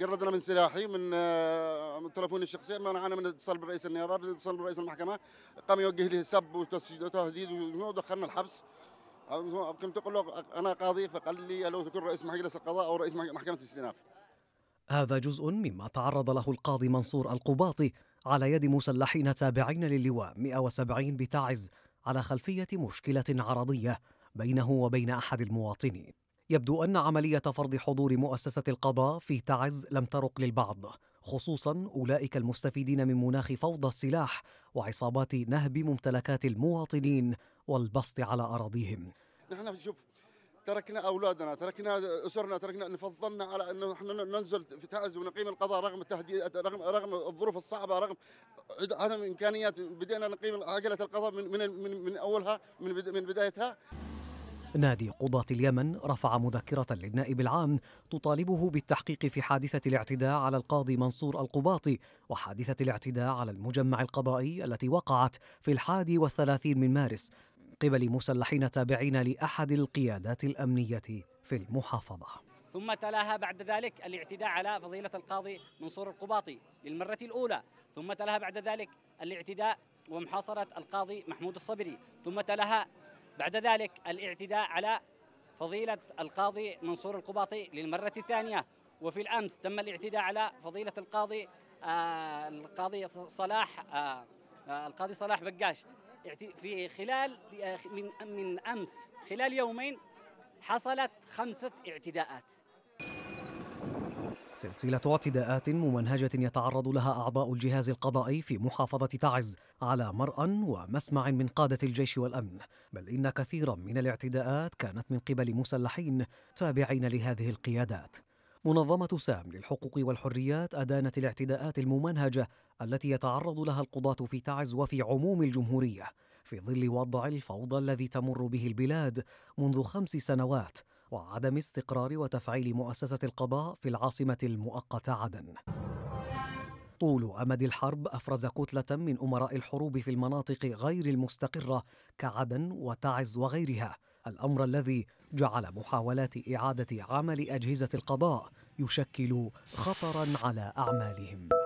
جردنا من سلاحي من آه، من تلفوني الشخصي منعنا من الاتصال بالرئيس النيابه الاتصال بالرئيس المحكمه قام يوجه لي سب وتهديد ودخلنا الحبس كنت اقول له انا قاضي فقال لي لو تكون رئيس مجلس القضاء او رئيس محكمه الاستئناف هذا جزء مما تعرض له القاضي منصور القباطي على يد مسلحين تابعين للواء 170 بتعز على خلفيه مشكله عرضيه بينه وبين احد المواطنين يبدو أن عملية فرض حضور مؤسسة القضاء في تعز لم ترق للبعض خصوصا أولئك المستفيدين من مناخ فوضى السلاح وعصابات نهب ممتلكات المواطنين والبسط على أراضيهم نحن شوف تركنا أولادنا تركنا أسرنا تركنا فضلنا على أنه نحن ننزل في تعز ونقيم القضاء رغم التهديد رغم رغم الظروف الصعبة رغم عدم إمكانيات بدينا نقيم عجلة القضاء من من من, من أولها من بدايتها نادي قضاة اليمن رفع مذكرة للنائب العام تطالبه بالتحقيق في حادثة الاعتداء على القاضي منصور القباطي وحادثة الاعتداء على المجمع القضائي التي وقعت في الحادي والثلاثين من مارس قبل مسلحين تابعين لأحد القيادات الأمنية في المحافظة ثم تلاها بعد ذلك الاعتداء على فضيلة القاضي منصور القباطي للمرة الأولى ثم تلاها بعد ذلك الاعتداء ومحاصرة القاضي محمود الصبري ثم تلاها بعد ذلك الاعتداء على فضيلة القاضي منصور القباطي للمرة الثانية وفي الأمس تم الاعتداء على فضيلة القاضي آه، القاضي صلاح آه، آه، القاضي صلاح بقاش في خلال من أمس خلال يومين حصلت خمسة اعتداءات سلسلة اعتداءات ممنهجة يتعرض لها أعضاء الجهاز القضائي في محافظة تعز على مرأى ومسمع من قادة الجيش والأمن بل إن كثيرا من الاعتداءات كانت من قبل مسلحين تابعين لهذه القيادات منظمة سام للحقوق والحريات أدانت الاعتداءات الممنهجة التي يتعرض لها القضاة في تعز وفي عموم الجمهورية في ظل وضع الفوضى الذي تمر به البلاد منذ خمس سنوات وعدم استقرار وتفعيل مؤسسة القضاء في العاصمة المؤقتة عدن. طول امد الحرب افرز كتله من امراء الحروب في المناطق غير المستقره كعدن وتعز وغيرها الامر الذي جعل محاولات اعاده عمل اجهزه القضاء يشكل خطرا على اعمالهم